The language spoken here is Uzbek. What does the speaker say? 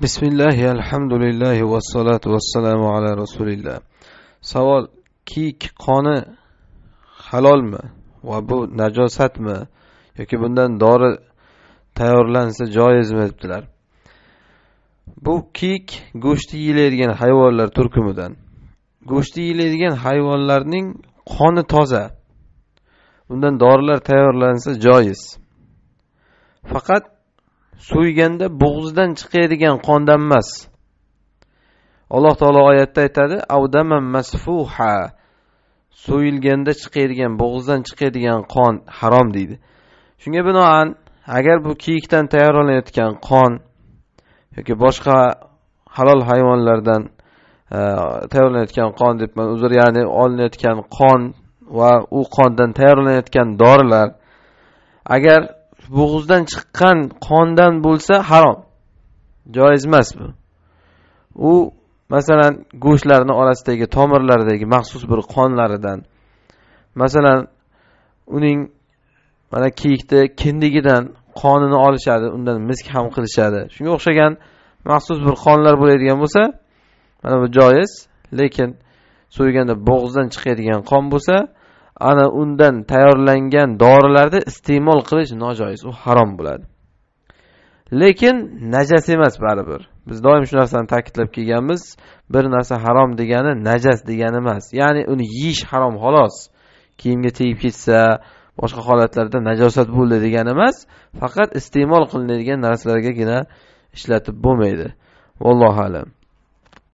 bismillahi alhamdulillahi vassalatu vassalamu ala rasulillah savol kiyik qoni halolmi va bu najosatmi yoki bundan dori tayyorlansa joizmi debdilar bu kiyik go'shti yeyiladigan hayvonlar turkumidan go'shti yeyiladigan hayvonlarning qoni toza undan dorilar tayyorlansa joiz faqat so'yganda bo'g'zidan chiqadigan qondan emas alloh taolo oyatda aytadi avdama masfuha so'yilganda chiqadigan bo'g'izdan chiqadigan qon harom deydi shunga binoan agar bu kiyikdan tayyorlanayotgan qon yoki boshqa halol hayvonlardan e, tayyorlanayotgan qon debman uzr ya'ni olinayotgan qon va u qondan tayyorlanayotgan dorilar agar bo'g'izdan chiqqan qondan bo'lsa harom joiz emas bu u masalan go'shtlarni orasidagi tomirlaridagi maxsus bir qonlaridan masalan uning mana kiyikni kindigidan qonini olishadi undan misk ham qilishadi shunga o'xshagan maxsus bir qonlar bo'ladigan bo'lsa mana bu joiz lekin so'yganda bo'g'izdan chiqadigan qon bo'lsa ana undan tayyorlangan dorilarni iste'mol qilish nojoiz u harom bo'ladi lekin najas emas baribir biz doim shu narsani ta'kidlab kelganmiz bir narsa harom degani najas degani emas ya'ni uni yeyish harom xolos kiyimga tegib ketsa boshqa holatlarda najosat bo'ldi degani emas faqat iste'mol qilinadigan narsalargagina ishlatib bo'lmaydi vallohu alam